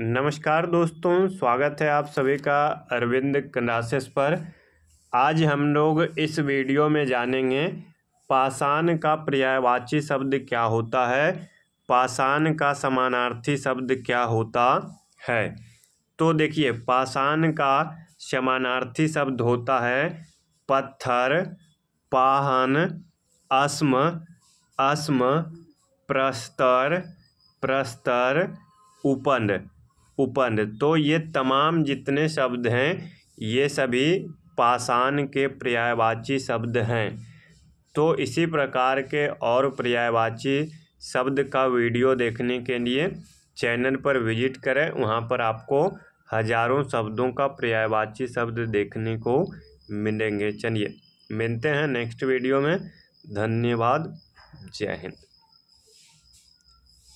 नमस्कार दोस्तों स्वागत है आप सभी का अरविंद कनासेस पर आज हम लोग इस वीडियो में जानेंगे पाषाण का पर्यायवाची शब्द क्या होता है पाषाण का समानार्थी शब्द क्या होता है तो देखिए पाषाण का समानार्थी शब्द होता है पत्थर पाहन अस्म अस्म प्रस्तर प्रस्तर उपन उपन तो ये तमाम जितने शब्द हैं ये सभी पाषाण के पर्यायवाची शब्द हैं तो इसी प्रकार के और पर्यायवाची शब्द का वीडियो देखने के लिए चैनल पर विजिट करें वहाँ पर आपको हजारों शब्दों का पर्यायवाची शब्द देखने को मिलेंगे चलिए मिलते हैं नेक्स्ट वीडियो में धन्यवाद जय हिंद